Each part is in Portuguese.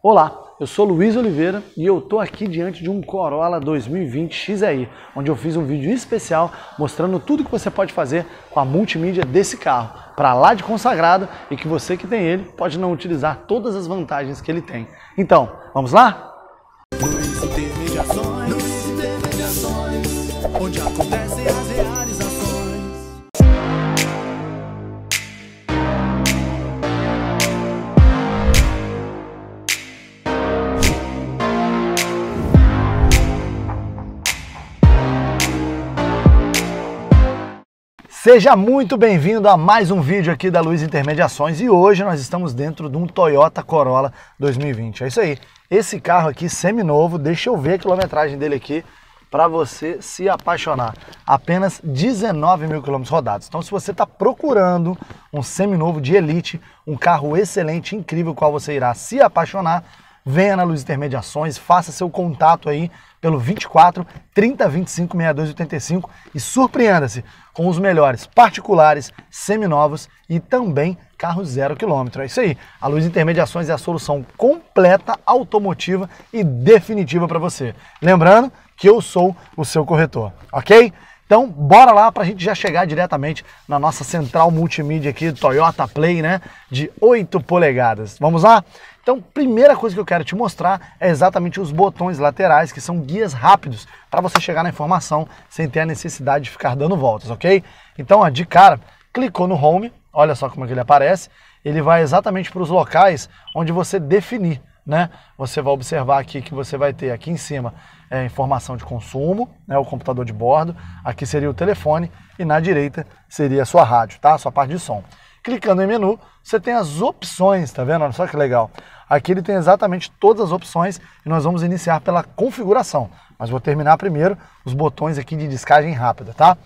Olá, eu sou Luiz Oliveira e eu tô aqui diante de um Corolla 2020 XEI, onde eu fiz um vídeo especial mostrando tudo que você pode fazer com a multimídia desse carro, para lá de consagrado e que você que tem ele pode não utilizar todas as vantagens que ele tem. Então, vamos lá? Luiz Intermediações, Luiz Intermediações, onde acontece Seja muito bem-vindo a mais um vídeo aqui da Luiz Intermediações e hoje nós estamos dentro de um Toyota Corolla 2020. É isso aí. Esse carro aqui semi-novo, deixa eu ver a quilometragem dele aqui para você se apaixonar. Apenas 19 mil quilômetros rodados. Então, se você está procurando um semi-novo de elite, um carro excelente, incrível, qual você irá se apaixonar, venha na Luz Intermediações, faça seu contato aí pelo 24 30 25 62 85 e surpreenda-se com os melhores particulares, seminovos e também carro zero quilômetro. É isso aí. A Luz Intermediações é a solução completa, automotiva e definitiva para você. Lembrando que eu sou o seu corretor, ok? Então, bora lá para a gente já chegar diretamente na nossa central multimídia aqui, Toyota Play, né? De 8 polegadas. Vamos lá? Então, primeira coisa que eu quero te mostrar é exatamente os botões laterais, que são guias rápidos para você chegar na informação sem ter a necessidade de ficar dando voltas, ok? Então, ó, de cara, clicou no Home, olha só como é que ele aparece. Ele vai exatamente para os locais onde você definir, né? Você vai observar aqui que você vai ter aqui em cima é, informação de consumo, né, o computador de bordo, aqui seria o telefone e na direita seria a sua rádio, tá? A sua parte de som. Clicando em menu, você tem as opções, tá vendo? Olha só que legal. Aqui ele tem exatamente todas as opções e nós vamos iniciar pela configuração. Mas vou terminar primeiro os botões aqui de descagem rápida, tá?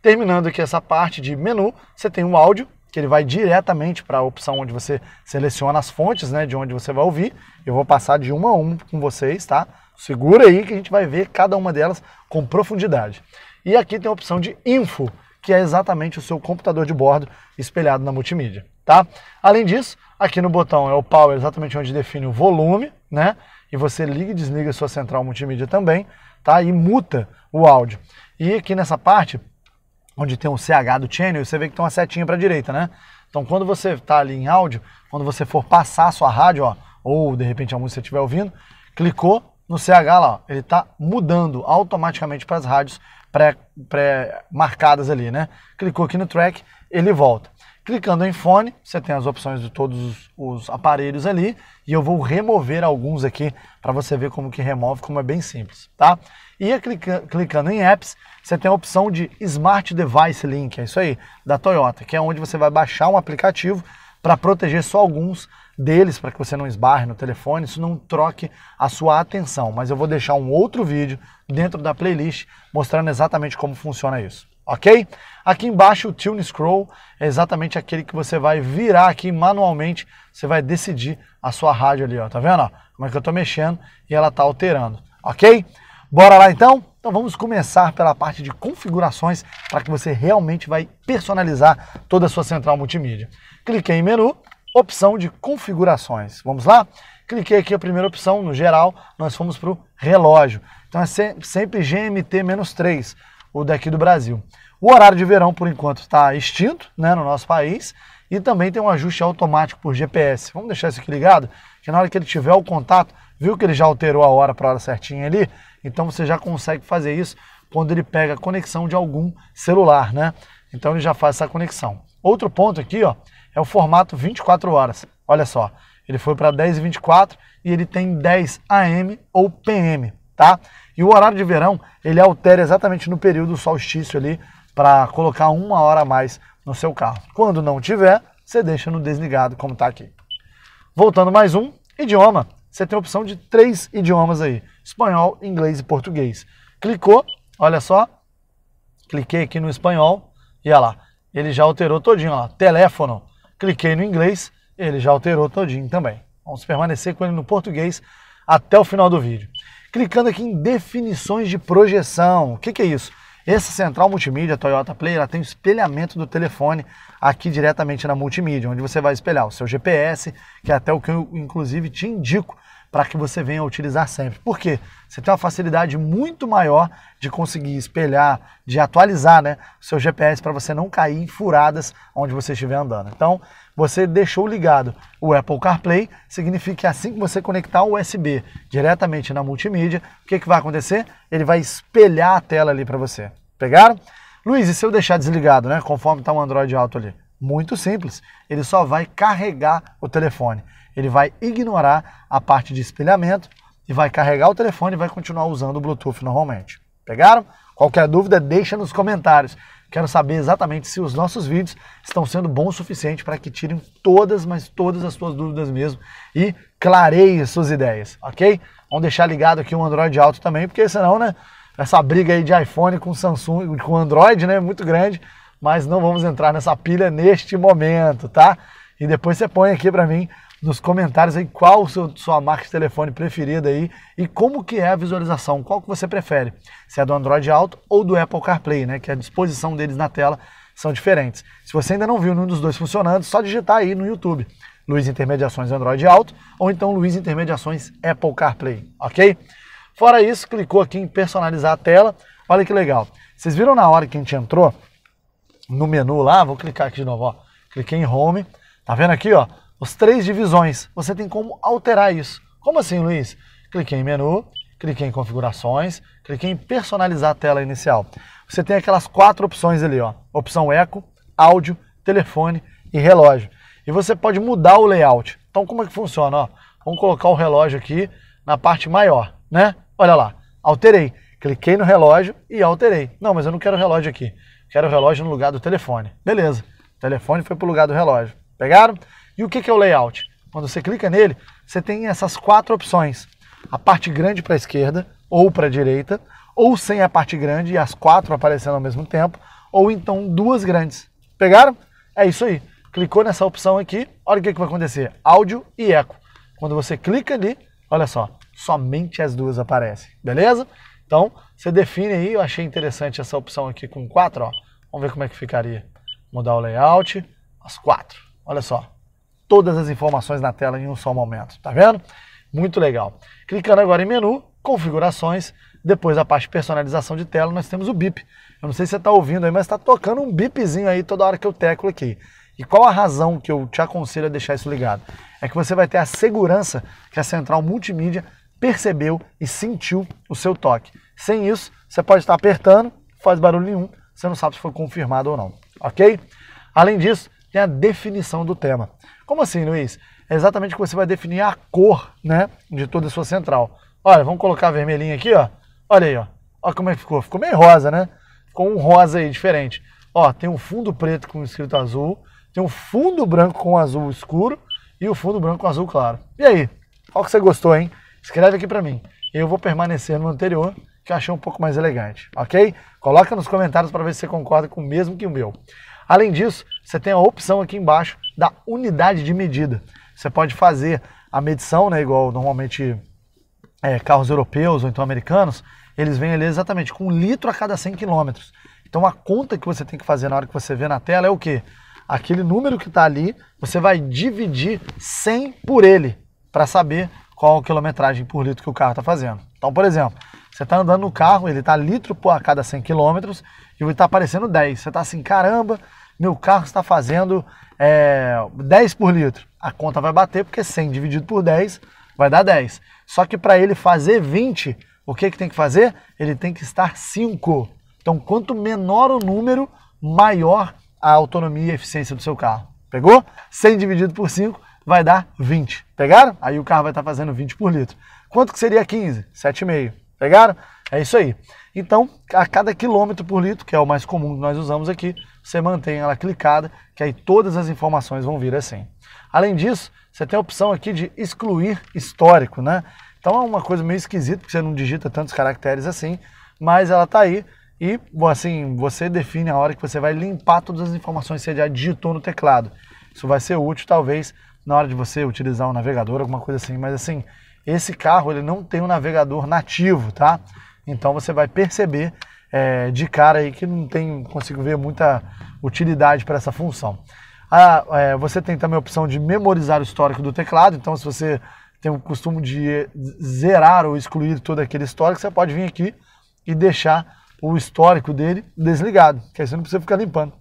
Terminando aqui essa parte de menu, você tem o áudio, que ele vai diretamente para a opção onde você seleciona as fontes, né, de onde você vai ouvir. Eu vou passar de uma a uma com vocês, tá? Segura aí que a gente vai ver cada uma delas com profundidade. E aqui tem a opção de Info, que é exatamente o seu computador de bordo espelhado na multimídia, tá? Além disso, aqui no botão é o Power, é exatamente onde define o volume, né? E você liga e desliga a sua central multimídia também, tá? E muta o áudio. E aqui nessa parte, onde tem um CH do channel, você vê que tem uma setinha para a direita, né? Então quando você está ali em áudio, quando você for passar a sua rádio, ó, ou de repente a música você estiver ouvindo, clicou, no CH lá, ele está mudando automaticamente para as rádios pré-marcadas pré ali, né? Clicou aqui no track, ele volta. Clicando em fone, você tem as opções de todos os, os aparelhos ali e eu vou remover alguns aqui para você ver como que remove, como é bem simples, tá? E clica, clicando em apps, você tem a opção de Smart Device Link, é isso aí, da Toyota, que é onde você vai baixar um aplicativo para proteger só alguns deles para que você não esbarre no telefone, isso não troque a sua atenção. Mas eu vou deixar um outro vídeo dentro da playlist mostrando exatamente como funciona isso. Ok? Aqui embaixo o Tune Scroll é exatamente aquele que você vai virar aqui manualmente, você vai decidir a sua rádio ali, ó. Tá vendo? Ó? Como é que eu tô mexendo e ela tá alterando. Ok? Bora lá então? Então vamos começar pela parte de configurações para que você realmente vai personalizar toda a sua central multimídia. Cliquei em menu, opção de configurações. Vamos lá? Cliquei aqui a primeira opção, no geral, nós fomos para o relógio. Então é sempre GMT-3, o daqui do Brasil. O horário de verão, por enquanto, está extinto né, no nosso país e também tem um ajuste automático por GPS. Vamos deixar isso aqui ligado, que na hora que ele tiver o contato, viu que ele já alterou a hora para a hora certinha ali? Então você já consegue fazer isso quando ele pega a conexão de algum celular, né? Então ele já faz essa conexão. Outro ponto aqui, ó, é o formato 24 horas. Olha só, ele foi para 10 e 24 e ele tem 10 AM ou PM, tá? E o horário de verão, ele altera exatamente no período solstício ali para colocar uma hora a mais no seu carro. Quando não tiver, você deixa no desligado como está aqui. Voltando mais um, idioma. Você tem a opção de três idiomas aí, espanhol, inglês e português. Clicou, olha só, cliquei aqui no espanhol e olha lá, ele já alterou todinho, ó, teléfono, cliquei no inglês, ele já alterou todinho também. Vamos permanecer com ele no português até o final do vídeo. Clicando aqui em definições de projeção, o que, que é isso? Essa central multimídia Toyota Play ela tem o espelhamento do telefone aqui diretamente na multimídia, onde você vai espelhar o seu GPS, que é até o que eu inclusive te indico para que você venha utilizar sempre. Por quê? Você tem uma facilidade muito maior de conseguir espelhar, de atualizar né, o seu GPS para você não cair em furadas onde você estiver andando. Então, você deixou ligado o Apple CarPlay, significa que assim que você conectar o USB diretamente na multimídia, o que, que vai acontecer? Ele vai espelhar a tela ali para você. Pegaram? Luiz, e se eu deixar desligado, né? Conforme está o um Android alto ali? Muito simples. Ele só vai carregar o telefone ele vai ignorar a parte de espelhamento e vai carregar o telefone e vai continuar usando o Bluetooth normalmente. Pegaram? Qualquer dúvida, deixa nos comentários. Quero saber exatamente se os nossos vídeos estão sendo bons o suficiente para que tirem todas, mas todas as suas dúvidas mesmo e clareiem suas ideias, ok? Vamos deixar ligado aqui o Android alto também, porque senão, né, essa briga aí de iPhone com Samsung, com Android, né, é muito grande, mas não vamos entrar nessa pilha neste momento, tá? E depois você põe aqui para mim nos comentários aí qual seu, sua marca de telefone preferida aí e como que é a visualização, qual que você prefere, se é do Android Auto ou do Apple CarPlay, né, que a disposição deles na tela são diferentes. Se você ainda não viu nenhum dos dois funcionando, só digitar aí no YouTube, Luiz Intermediações Android Auto ou então Luiz Intermediações Apple CarPlay, ok? Fora isso, clicou aqui em personalizar a tela, olha que legal. Vocês viram na hora que a gente entrou no menu lá, vou clicar aqui de novo, ó. cliquei em Home, tá vendo aqui, ó, os três divisões. Você tem como alterar isso. Como assim, Luiz? Cliquei em menu, cliquei em configurações, cliquei em personalizar a tela inicial. Você tem aquelas quatro opções ali, ó. Opção eco, áudio, telefone e relógio. E você pode mudar o layout. Então como é que funciona, ó? Vamos colocar o relógio aqui na parte maior, né? Olha lá, alterei. Cliquei no relógio e alterei. Não, mas eu não quero relógio aqui. Quero o relógio no lugar do telefone. Beleza. O telefone foi para o lugar do relógio. Pegaram? E o que é o layout? Quando você clica nele, você tem essas quatro opções: a parte grande para a esquerda ou para a direita, ou sem a parte grande e as quatro aparecendo ao mesmo tempo, ou então duas grandes. Pegaram? É isso aí. Clicou nessa opção aqui, olha o que, que vai acontecer: áudio e eco. Quando você clica ali, olha só, somente as duas aparecem, beleza? Então, você define aí, eu achei interessante essa opção aqui com quatro, ó. Vamos ver como é que ficaria. Mudar o layout, as quatro. Olha só, todas as informações na tela em um só momento, tá vendo? Muito legal. Clicando agora em menu, configurações, depois a parte de personalização de tela, nós temos o bip. Eu não sei se você está ouvindo aí, mas está tocando um bipzinho aí toda hora que eu teclo aqui. E qual a razão que eu te aconselho a deixar isso ligado? É que você vai ter a segurança que a central multimídia percebeu e sentiu o seu toque. Sem isso, você pode estar apertando, faz barulho nenhum, você não sabe se foi confirmado ou não, ok? Além disso, tem a definição do tema. Como assim, Luiz? É exatamente que você vai definir a cor, né, de toda a sua central. Olha, vamos colocar vermelhinho aqui, ó. Olha aí, ó. Olha como é que ficou. Ficou meio rosa, né? Ficou um rosa aí, diferente. Ó, tem um fundo preto com escrito azul, tem um fundo branco com azul escuro e o um fundo branco com azul claro. E aí? Qual que você gostou, hein? Escreve aqui pra mim. Eu vou permanecer no anterior, que eu achei um pouco mais elegante, ok? Coloca nos comentários para ver se você concorda com o mesmo que o meu. Além disso, você tem a opção aqui embaixo da unidade de medida. Você pode fazer a medição, né, igual normalmente é, carros europeus ou então americanos, eles vêm ali exatamente com um litro a cada 100 km. Então a conta que você tem que fazer na hora que você vê na tela é o quê? Aquele número que está ali, você vai dividir 100 por ele para saber qual a quilometragem por litro que o carro está fazendo. Então, por exemplo, você está andando no carro, ele está litro por a cada 100 km e ele está aparecendo 10. Você está assim, caramba, meu carro está fazendo é, 10 por litro. A conta vai bater, porque 100 dividido por 10 vai dar 10. Só que para ele fazer 20, o que, que tem que fazer? Ele tem que estar 5. Então, quanto menor o número, maior a autonomia e eficiência do seu carro. Pegou? 100 dividido por 5 vai dar 20. Pegaram? Aí o carro vai estar fazendo 20 por litro. Quanto que seria 15? 7,5. Pegaram? É isso aí. Então, a cada quilômetro por litro, que é o mais comum que nós usamos aqui, você mantém ela clicada, que aí todas as informações vão vir assim. Além disso, você tem a opção aqui de excluir histórico, né? Então é uma coisa meio esquisita, porque você não digita tantos caracteres assim, mas ela está aí e, assim, você define a hora que você vai limpar todas as informações que você já digitou no teclado. Isso vai ser útil, talvez, na hora de você utilizar um navegador, alguma coisa assim, mas assim, esse carro ele não tem um navegador nativo, tá? Então você vai perceber é, de cara aí que não tem, consigo ver muita utilidade para essa função. Ah, é, você tem também a opção de memorizar o histórico do teclado, então se você tem o costume de zerar ou excluir todo aquele histórico, você pode vir aqui e deixar o histórico dele desligado, que aí você não precisa ficar limpando.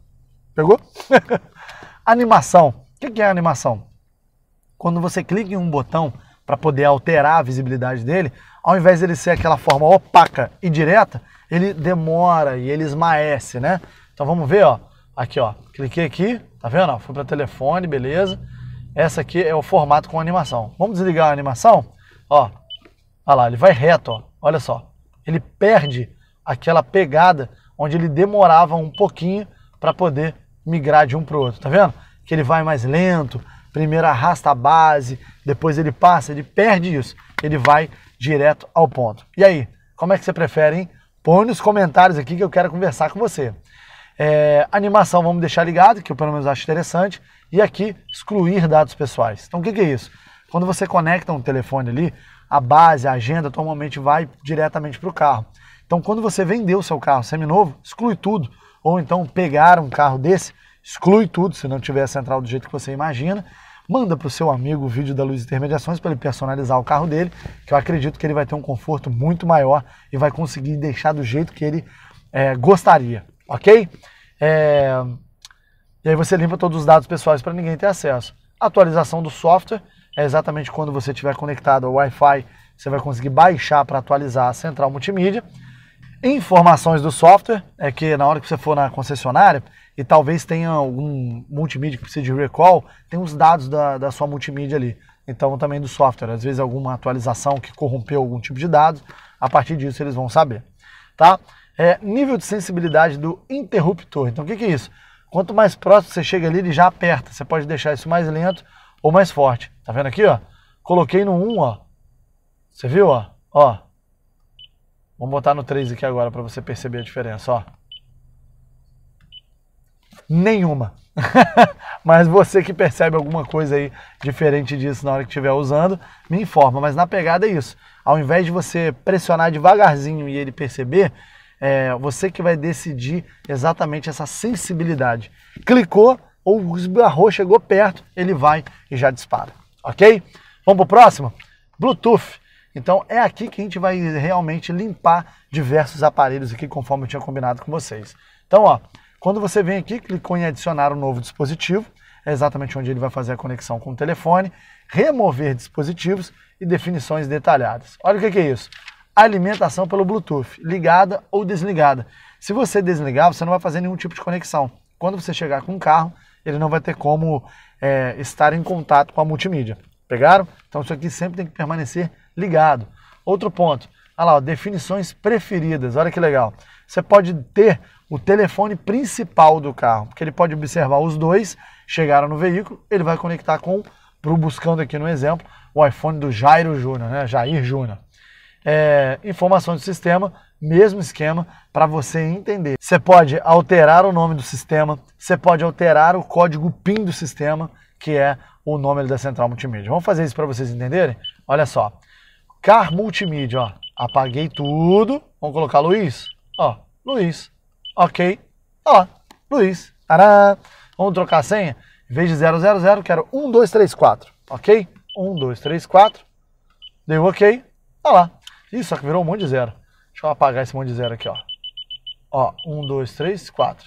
Pegou? animação. O que é animação? Quando você clica em um botão para poder alterar a visibilidade dele, ao invés dele ser aquela forma opaca e direta, ele demora e ele esmaece, né? Então vamos ver, ó. Aqui, ó. Cliquei aqui, tá vendo? fui para telefone, beleza. Essa aqui é o formato com animação. Vamos desligar a animação? Ó. Olha lá, ele vai reto, ó. Olha só. Ele perde aquela pegada onde ele demorava um pouquinho para poder migrar de um para o outro, tá vendo? Que ele vai mais lento, primeiro arrasta a base, depois ele passa, ele perde isso, ele vai direto ao ponto. E aí, como é que você prefere, hein? põe nos comentários aqui que eu quero conversar com você. É, animação vamos deixar ligado, que eu pelo menos acho interessante. E aqui, excluir dados pessoais. Então o que, que é isso? Quando você conecta um telefone ali, a base, a agenda, normalmente vai diretamente para o carro. Então quando você vendeu o seu carro seminovo, exclui tudo. Ou então pegar um carro desse, exclui tudo, se não tiver a central do jeito que você imagina manda para o seu amigo o vídeo da Luz Intermediações para ele personalizar o carro dele, que eu acredito que ele vai ter um conforto muito maior e vai conseguir deixar do jeito que ele é, gostaria, ok? É... E aí você limpa todos os dados pessoais para ninguém ter acesso. Atualização do software é exatamente quando você estiver conectado ao Wi-Fi, você vai conseguir baixar para atualizar a central multimídia. Informações do software é que na hora que você for na concessionária, e talvez tenha algum multimídia que precise de recall, tem os dados da, da sua multimídia ali. Então também do software, às vezes alguma atualização que corrompeu algum tipo de dados, a partir disso eles vão saber. Tá? É, nível de sensibilidade do interruptor. Então o que, que é isso? Quanto mais próximo você chega ali, ele já aperta. Você pode deixar isso mais lento ou mais forte. Tá vendo aqui, ó? Coloquei no 1, ó. Você viu, ó? Ó. Vamos botar no 3 aqui agora para você perceber a diferença, ó nenhuma. mas você que percebe alguma coisa aí diferente disso na hora que estiver usando, me informa. Mas na pegada é isso. Ao invés de você pressionar devagarzinho e ele perceber, é você que vai decidir exatamente essa sensibilidade. Clicou ou esbarrou, chegou perto, ele vai e já dispara. Ok? Vamos para o próximo? Bluetooth. Então é aqui que a gente vai realmente limpar diversos aparelhos aqui conforme eu tinha combinado com vocês. Então, ó, quando você vem aqui, clicou em adicionar um novo dispositivo, é exatamente onde ele vai fazer a conexão com o telefone, remover dispositivos e definições detalhadas. Olha o que é isso. Alimentação pelo Bluetooth, ligada ou desligada. Se você desligar, você não vai fazer nenhum tipo de conexão. Quando você chegar com o carro, ele não vai ter como é, estar em contato com a multimídia. Pegaram? Então isso aqui sempre tem que permanecer ligado. Outro ponto, Olha lá, definições preferidas, olha que legal. Você pode ter o telefone principal do carro, porque ele pode observar os dois, chegaram no veículo, ele vai conectar com, para buscando aqui no exemplo, o iPhone do Jairo Júnior, né? Jair Júnior. É, informação do sistema, mesmo esquema para você entender. Você pode alterar o nome do sistema, você pode alterar o código PIN do sistema, que é o nome da central multimídia. Vamos fazer isso para vocês entenderem? Olha só. Car Multimídia, ó. Apaguei tudo. Vamos colocar Luiz. Ó, Luiz. Ok. Ó, Luiz. Tadã. Vamos trocar a senha. Em vez de 000, quero 1234. Ok? 1234. Deu ok. Tá lá. Ih, só que virou um monte de zero. Deixa eu apagar esse monte de zero aqui, ó. Ó, 1234.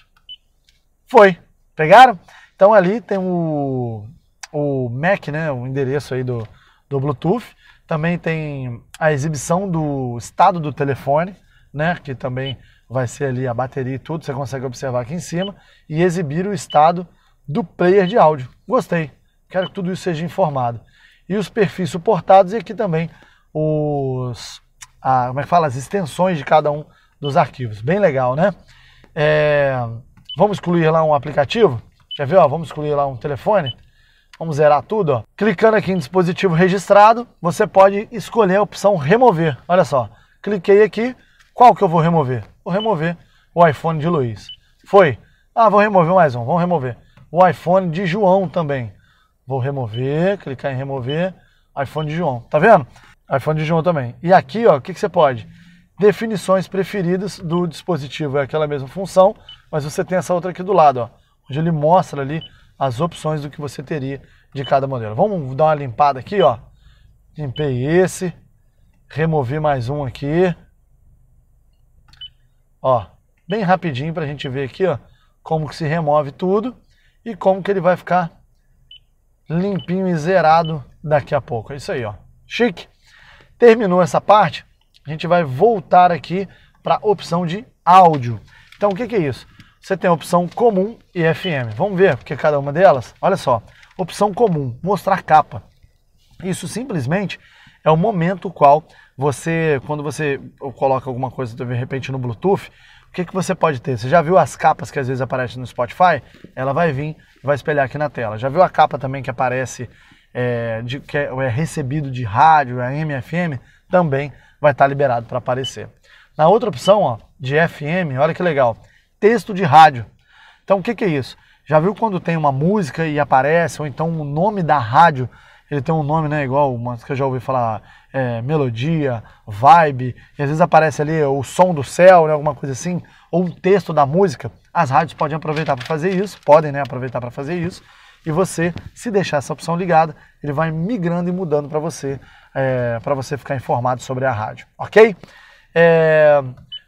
Foi. Pegaram? Então ali tem o, o MAC, né? O endereço aí do, do Bluetooth. Também tem a exibição do estado do telefone, né? Que também vai ser ali a bateria e tudo, você consegue observar aqui em cima. E exibir o estado do player de áudio. Gostei, quero que tudo isso seja informado. E os perfis suportados e aqui também os, a, como é que fala, as extensões de cada um dos arquivos. Bem legal, né? É, vamos excluir lá um aplicativo? Quer ver? Ó, vamos excluir lá um telefone? Vamos zerar tudo, ó. Clicando aqui em dispositivo registrado, você pode escolher a opção remover. Olha só, cliquei aqui, qual que eu vou remover? Vou remover o iPhone de Luiz. Foi. Ah, vou remover mais um, vamos remover. O iPhone de João também. Vou remover, clicar em remover, iPhone de João. Tá vendo? iPhone de João também. E aqui, ó, o que, que você pode? Definições preferidas do dispositivo. É aquela mesma função, mas você tem essa outra aqui do lado, ó. Onde ele mostra ali as opções do que você teria de cada modelo. Vamos dar uma limpada aqui, ó. Limpei esse, removi mais um aqui. Ó, bem rapidinho para a gente ver aqui, ó, como que se remove tudo e como que ele vai ficar limpinho e zerado daqui a pouco. É isso aí, ó. Chique. Terminou essa parte, a gente vai voltar aqui para a opção de áudio. Então, o que, que é isso? você tem a opção comum e FM. Vamos ver porque cada uma delas? Olha só, opção comum, mostrar capa. Isso simplesmente é o momento qual você, quando você coloca alguma coisa de repente no Bluetooth, o que, que você pode ter? Você já viu as capas que às vezes aparecem no Spotify? Ela vai vir e vai espelhar aqui na tela. Já viu a capa também que aparece, é, de, que é, é recebido de rádio, é MFM? Também vai estar tá liberado para aparecer. Na outra opção ó, de FM, olha que legal texto de rádio. Então o que, que é isso? Já viu quando tem uma música e aparece, ou então o nome da rádio, ele tem um nome, né? Igual uma que eu já ouvi falar, é, melodia, vibe, e às vezes aparece ali o som do céu, né, alguma coisa assim, ou um texto da música. As rádios podem aproveitar para fazer isso, podem né, aproveitar para fazer isso, e você, se deixar essa opção ligada, ele vai migrando e mudando para você, é, para você ficar informado sobre a rádio, ok? É,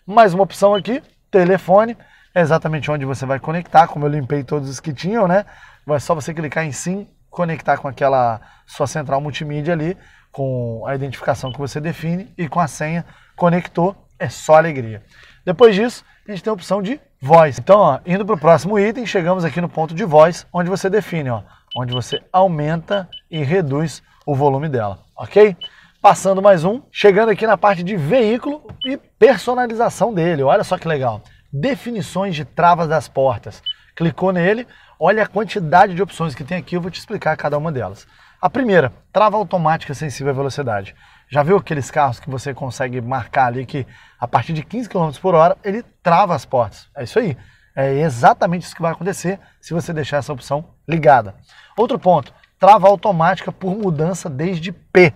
mais uma opção aqui, telefone é exatamente onde você vai conectar, como eu limpei todos os que tinham, né? É só você clicar em sim, conectar com aquela sua central multimídia ali, com a identificação que você define e com a senha conectou, é só alegria. Depois disso, a gente tem a opção de voz. Então, ó, indo para o próximo item, chegamos aqui no ponto de voz, onde você define, ó, onde você aumenta e reduz o volume dela, ok? Passando mais um, chegando aqui na parte de veículo e personalização dele. Olha só que legal definições de travas das portas. Clicou nele, olha a quantidade de opções que tem aqui, eu vou te explicar cada uma delas. A primeira, trava automática sensível à velocidade. Já viu aqueles carros que você consegue marcar ali que a partir de 15 km por hora ele trava as portas? É isso aí. É exatamente isso que vai acontecer se você deixar essa opção ligada. Outro ponto, trava automática por mudança desde P.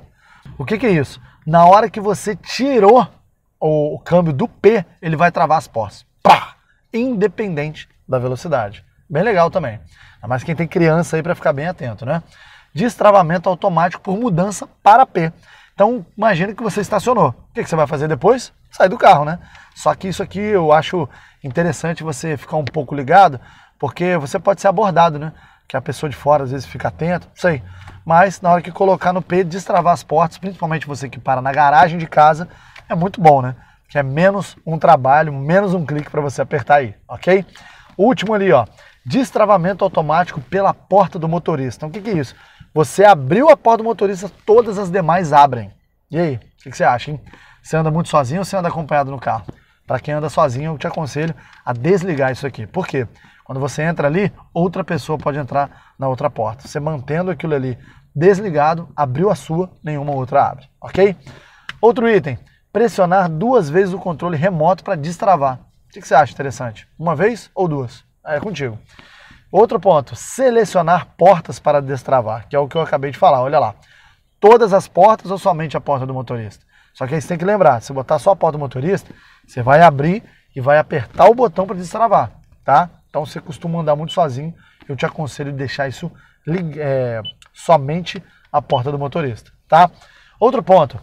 O que, que é isso? Na hora que você tirou o câmbio do P, ele vai travar as portas pá, independente da velocidade. Bem legal também. Mas quem tem criança aí para ficar bem atento, né? Destravamento automático por mudança para P. Então, imagina que você estacionou. O que, que você vai fazer depois? Sai do carro, né? Só que isso aqui eu acho interessante você ficar um pouco ligado, porque você pode ser abordado, né? Que a pessoa de fora às vezes fica atento, não sei. Mas na hora que colocar no P, destravar as portas, principalmente você que para na garagem de casa, é muito bom, né? que é menos um trabalho, menos um clique para você apertar aí, ok? O último ali, ó, destravamento automático pela porta do motorista. Então, o que, que é isso? Você abriu a porta do motorista, todas as demais abrem. E aí, o que, que você acha, hein? Você anda muito sozinho ou você anda acompanhado no carro? Para quem anda sozinho, eu te aconselho a desligar isso aqui. Por quê? Quando você entra ali, outra pessoa pode entrar na outra porta. Você mantendo aquilo ali desligado, abriu a sua, nenhuma outra abre, ok? Outro item, pressionar duas vezes o controle remoto para destravar. O que você acha interessante? Uma vez ou duas? É contigo. Outro ponto, selecionar portas para destravar, que é o que eu acabei de falar. Olha lá, todas as portas ou somente a porta do motorista? Só que aí você tem que lembrar, se botar só a porta do motorista, você vai abrir e vai apertar o botão para destravar, tá? Então você costuma andar muito sozinho, eu te aconselho deixar isso é, somente a porta do motorista, tá? Outro ponto,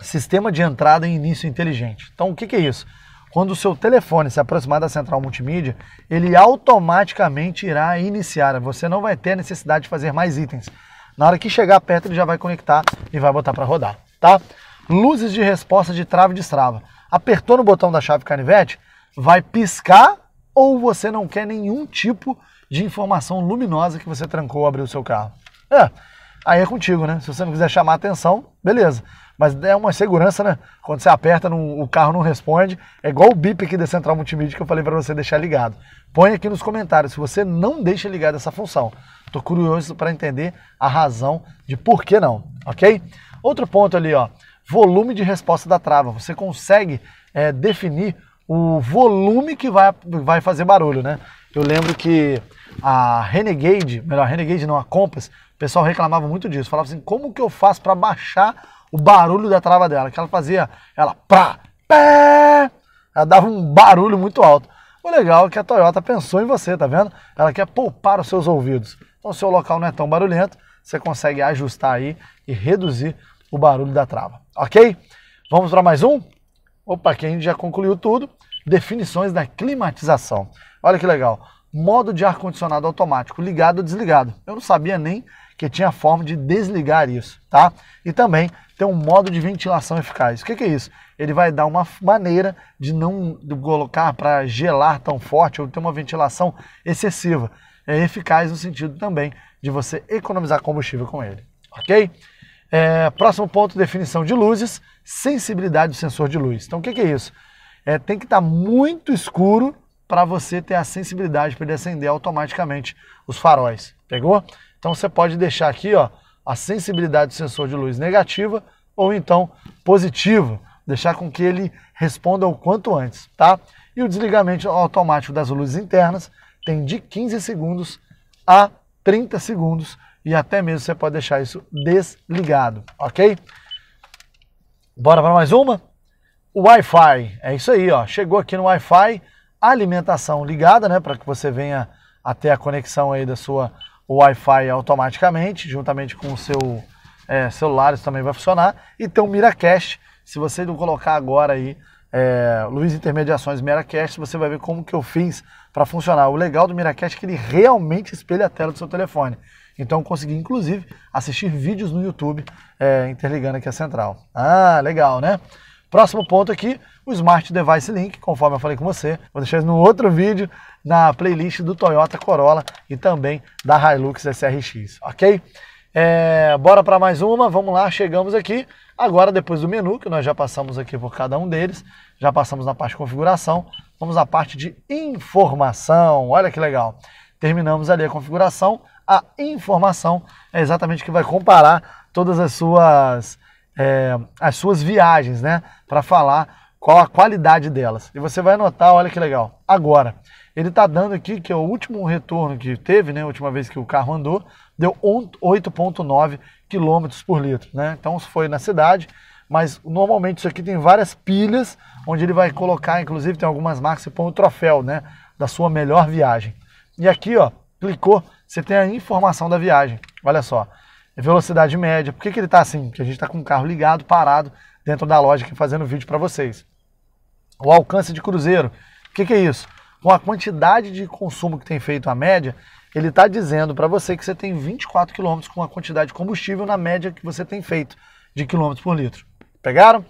Sistema de entrada e início inteligente. Então, o que, que é isso? Quando o seu telefone se aproximar da central multimídia, ele automaticamente irá iniciar. Você não vai ter a necessidade de fazer mais itens. Na hora que chegar perto, ele já vai conectar e vai botar para rodar, tá? Luzes de resposta de trava e destrava. Apertou no botão da chave canivete, vai piscar ou você não quer nenhum tipo de informação luminosa que você trancou ou abriu o seu carro. É, aí é contigo, né? Se você não quiser chamar atenção, beleza mas é uma segurança, né? Quando você aperta, não, o carro não responde. É igual o bip aqui da central multimídia que eu falei para você deixar ligado. Põe aqui nos comentários se você não deixa ligada essa função. Estou curioso para entender a razão de por que não, ok? Outro ponto ali, ó, volume de resposta da trava. Você consegue é, definir o volume que vai, vai fazer barulho, né? Eu lembro que a Renegade, melhor, a Renegade não, a Compass, o pessoal reclamava muito disso. Falava assim, como que eu faço para baixar o barulho da trava dela, que ela fazia, ela pra, pé, ela dava um barulho muito alto. O legal é que a Toyota pensou em você, tá vendo? Ela quer poupar os seus ouvidos. Então, seu local não é tão barulhento, você consegue ajustar aí e reduzir o barulho da trava, ok? Vamos para mais um? Opa, aqui a gente já concluiu tudo. Definições da climatização. Olha que legal. Modo de ar-condicionado automático, ligado ou desligado. Eu não sabia nem que tinha forma de desligar isso, tá? E também ter um modo de ventilação eficaz. O que, que é isso? Ele vai dar uma maneira de não colocar para gelar tão forte ou ter uma ventilação excessiva. É eficaz no sentido também de você economizar combustível com ele, ok? É, próximo ponto, definição de luzes, sensibilidade do sensor de luz. Então, o que, que é isso? É, tem que estar tá muito escuro para você ter a sensibilidade para ele acender automaticamente os faróis, pegou? Então, você pode deixar aqui, ó, a sensibilidade do sensor de luz negativa ou então positiva, deixar com que ele responda o quanto antes, tá? E o desligamento automático das luzes internas tem de 15 segundos a 30 segundos e até mesmo você pode deixar isso desligado, ok? Bora para mais uma? O Wi-Fi, é isso aí, ó. Chegou aqui no Wi-Fi, alimentação ligada, né, para que você venha até a conexão aí da sua o Wi-Fi automaticamente, juntamente com o seu é, celular, isso também vai funcionar. E tem o Miracast, se você não colocar agora aí é, Luiz Intermediações Miracast, você vai ver como que eu fiz para funcionar. O legal do Miracast é que ele realmente espelha a tela do seu telefone. Então eu consegui, inclusive, assistir vídeos no YouTube é, interligando aqui a central. Ah, legal, né? Próximo ponto aqui, o Smart Device Link, conforme eu falei com você. Vou deixar isso no outro vídeo, na playlist do Toyota Corolla e também da Hilux SRX, ok? É, bora para mais uma, vamos lá, chegamos aqui. Agora, depois do menu, que nós já passamos aqui por cada um deles, já passamos na parte de configuração, vamos à parte de informação. Olha que legal. Terminamos ali a configuração. A informação é exatamente que vai comparar todas as suas, é, as suas viagens, né? Para falar qual a qualidade delas. E você vai notar, olha que legal. Agora, ele está dando aqui, que é o último retorno que teve, né? A última vez que o carro andou, deu 8,9 km por litro, né? Então isso foi na cidade, mas normalmente isso aqui tem várias pilhas, onde ele vai colocar, inclusive tem algumas marcas que põe o troféu, né? Da sua melhor viagem. E aqui, ó, clicou, você tem a informação da viagem. Olha só, é velocidade média. Por que, que ele está assim? Porque a gente está com o carro ligado, parado, dentro da loja aqui fazendo vídeo para vocês. O alcance de cruzeiro. O que, que é isso? com a quantidade de consumo que tem feito a média, ele está dizendo para você que você tem 24 km com a quantidade de combustível na média que você tem feito de quilômetros por litro. Pegaram?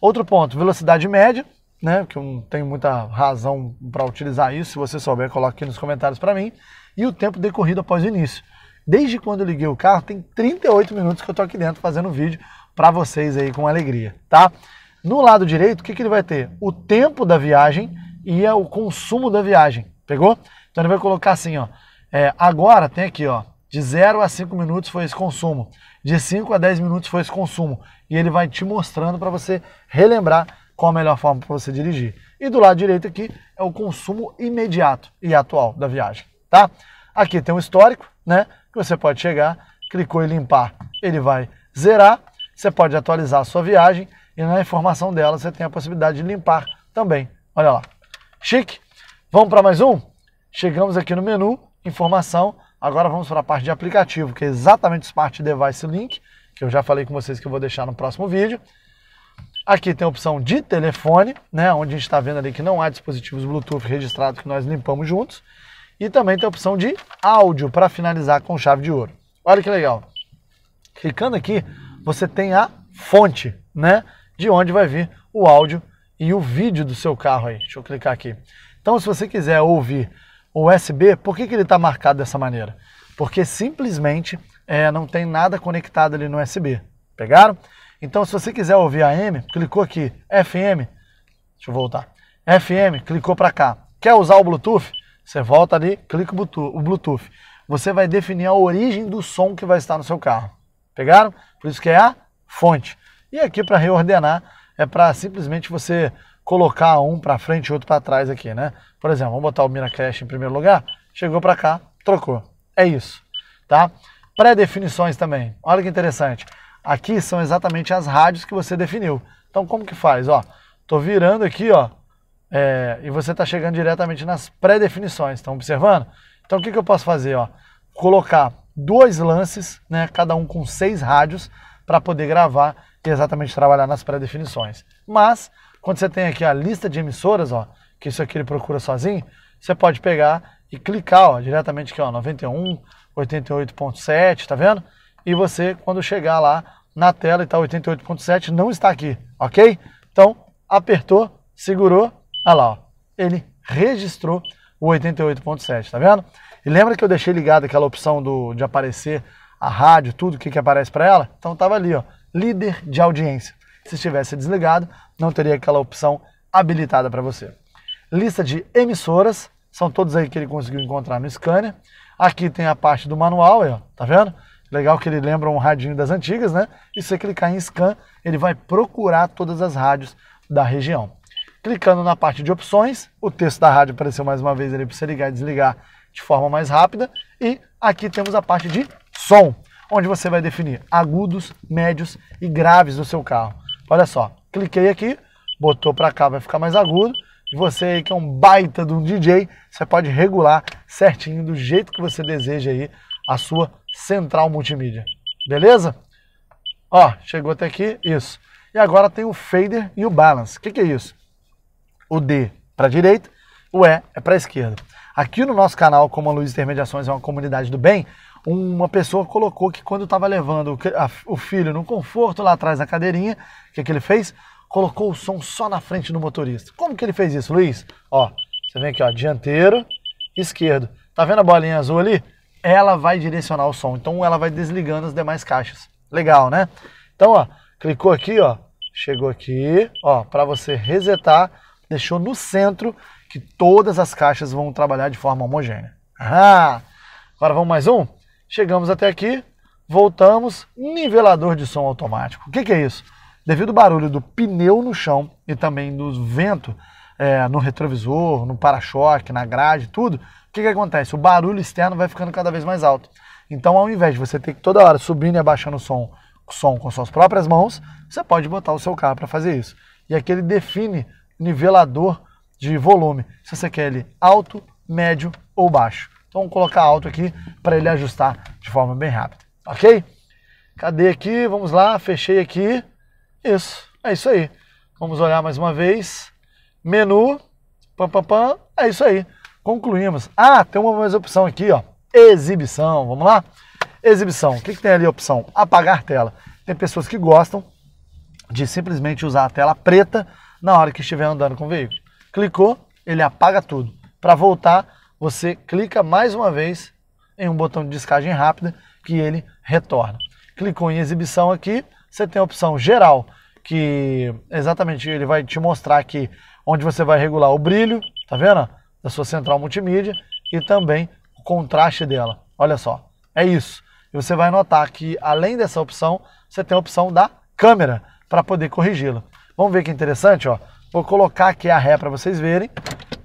Outro ponto, velocidade média, né? Que eu não tenho muita razão para utilizar isso. Se você souber, coloque aqui nos comentários para mim. E o tempo decorrido após o início. Desde quando eu liguei o carro, tem 38 minutos que eu tô aqui dentro fazendo vídeo para vocês aí com alegria, tá? No lado direito, o que, que ele vai ter? O tempo da viagem e é o consumo da viagem. Pegou? Então ele vai colocar assim, ó. É, agora tem aqui, ó. De 0 a 5 minutos foi esse consumo. De 5 a 10 minutos foi esse consumo. E ele vai te mostrando para você relembrar qual a melhor forma para você dirigir. E do lado direito aqui é o consumo imediato e atual da viagem, tá? Aqui tem um histórico, né? Que você pode chegar, clicou em limpar, ele vai zerar. Você pode atualizar a sua viagem e na informação dela você tem a possibilidade de limpar também. Olha lá. Chique? Vamos para mais um? Chegamos aqui no menu, informação. Agora vamos para a parte de aplicativo, que é exatamente o parte de device link, que eu já falei com vocês que eu vou deixar no próximo vídeo. Aqui tem a opção de telefone, né, onde a gente está vendo ali que não há dispositivos Bluetooth registrados que nós limpamos juntos. E também tem a opção de áudio para finalizar com chave de ouro. Olha que legal. Clicando aqui, você tem a fonte, né, de onde vai vir o áudio e o vídeo do seu carro aí. Deixa eu clicar aqui. Então, se você quiser ouvir o USB, por que, que ele está marcado dessa maneira? Porque simplesmente é, não tem nada conectado ali no USB. Pegaram? Então, se você quiser ouvir AM, clicou aqui, FM, deixa eu voltar, FM, clicou para cá. Quer usar o Bluetooth? Você volta ali, clica o Bluetooth. Você vai definir a origem do som que vai estar no seu carro. Pegaram? Por isso que é a fonte. E aqui para reordenar, é para simplesmente você colocar um para frente e outro para trás aqui, né? Por exemplo, vamos botar o Miracast em primeiro lugar, chegou para cá, trocou. É isso, tá? Pré-definições também. Olha que interessante. Aqui são exatamente as rádios que você definiu. Então como que faz, ó? Tô virando aqui, ó, é, e você está chegando diretamente nas pré-definições, estão observando? Então o que, que eu posso fazer? Ó? Colocar dois lances, né, cada um com seis rádios, para poder gravar e exatamente trabalhar nas pré-definições. Mas, quando você tem aqui a lista de emissoras, ó, que isso aqui ele procura sozinho, você pode pegar e clicar ó, diretamente aqui, ó, 91, 88.7, tá vendo? E você, quando chegar lá na tela e tá 88.7, não está aqui, ok? Então, apertou, segurou, olha lá, ó, ele registrou o 88.7, tá vendo? E lembra que eu deixei ligado aquela opção do, de aparecer a rádio, tudo, o que, que aparece para ela? Então tava ali, ó, líder de audiência. Se estivesse desligado, não teria aquela opção habilitada para você. Lista de emissoras, são todos aí que ele conseguiu encontrar no scanner. Aqui tem a parte do manual, ó, tá vendo? Legal que ele lembra um radinho das antigas, né? E se você clicar em scan, ele vai procurar todas as rádios da região. Clicando na parte de opções, o texto da rádio apareceu mais uma vez ali para você ligar e desligar de forma mais rápida. E aqui temos a parte de som onde você vai definir agudos, médios e graves no seu carro. Olha só, cliquei aqui, botou para cá, vai ficar mais agudo. E você aí que é um baita de um DJ, você pode regular certinho do jeito que você deseja aí a sua central multimídia. Beleza? Ó, chegou até aqui, isso. E agora tem o fader e o balance. O que, que é isso? O D para direita, o E é para esquerda. Aqui no nosso canal, como a Luz Intermediações é uma comunidade do bem, uma pessoa colocou que quando estava levando o filho no conforto lá atrás na cadeirinha, o que, que ele fez? Colocou o som só na frente do motorista. Como que ele fez isso, Luiz? Ó, você vem aqui, ó, dianteiro, esquerdo. Tá vendo a bolinha azul ali? Ela vai direcionar o som. Então ela vai desligando as demais caixas. Legal, né? Então, ó, clicou aqui, ó, chegou aqui, ó, para você resetar, deixou no centro que todas as caixas vão trabalhar de forma homogênea. Ah, agora vamos mais um? Chegamos até aqui, voltamos, nivelador de som automático. O que, que é isso? Devido ao barulho do pneu no chão e também do vento é, no retrovisor, no para-choque, na grade, tudo, o que, que acontece? O barulho externo vai ficando cada vez mais alto. Então, ao invés de você ter que toda hora subindo e abaixando o som, som com suas próprias mãos, você pode botar o seu carro para fazer isso. E aqui ele define nivelador de volume, se você quer ele alto, médio ou baixo. Então vamos colocar alto aqui para ele ajustar de forma bem rápida, ok? Cadê aqui? Vamos lá, fechei aqui. Isso, é isso aí. Vamos olhar mais uma vez. Menu, pam, pam, pam. É isso aí. Concluímos. Ah, tem uma mais opção aqui, ó. Exibição. Vamos lá? Exibição. O que, que tem ali a opção? Apagar tela. Tem pessoas que gostam de simplesmente usar a tela preta na hora que estiver andando com o veículo. Clicou, ele apaga tudo. Para voltar, você clica mais uma vez em um botão de descagem rápida que ele retorna. Clicou em exibição aqui, você tem a opção geral, que exatamente ele vai te mostrar aqui onde você vai regular o brilho, tá vendo? Da sua central multimídia e também o contraste dela. Olha só, é isso. E você vai notar que além dessa opção, você tem a opção da câmera para poder corrigi-la. Vamos ver que interessante, ó. Vou colocar aqui a ré para vocês verem.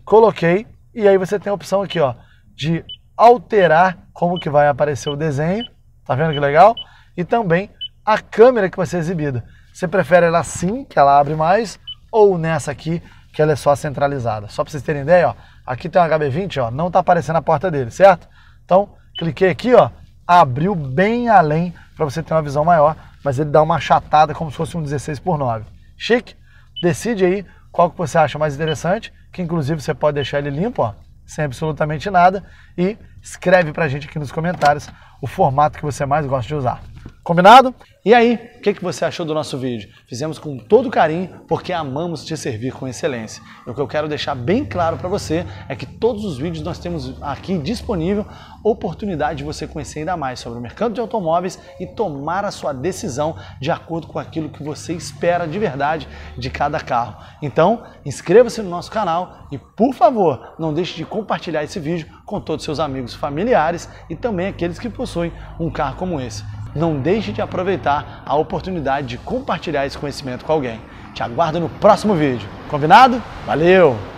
Coloquei, e aí você tem a opção aqui, ó, de alterar como que vai aparecer o desenho. Tá vendo que legal? E também a câmera que vai ser exibida. Você prefere ela assim, que ela abre mais, ou nessa aqui, que ela é só centralizada. Só para vocês terem ideia, ó, aqui tem um HB20, ó, não tá aparecendo a porta dele, certo? Então, cliquei aqui, ó, abriu bem além para você ter uma visão maior, mas ele dá uma chatada como se fosse um 16 por 9. Chique? Decide aí qual que você acha mais interessante, que inclusive você pode deixar ele limpo, ó, sem absolutamente nada, e escreve para a gente aqui nos comentários o formato que você mais gosta de usar. Combinado? E aí, o que, que você achou do nosso vídeo? Fizemos com todo carinho porque amamos te servir com excelência. E o que eu quero deixar bem claro para você é que todos os vídeos nós temos aqui disponível oportunidade de você conhecer ainda mais sobre o mercado de automóveis e tomar a sua decisão de acordo com aquilo que você espera de verdade de cada carro. Então, inscreva-se no nosso canal e, por favor, não deixe de compartilhar esse vídeo com todos os seus amigos familiares e também aqueles que possuem um carro como esse não deixe de aproveitar a oportunidade de compartilhar esse conhecimento com alguém. Te aguardo no próximo vídeo. Combinado? Valeu!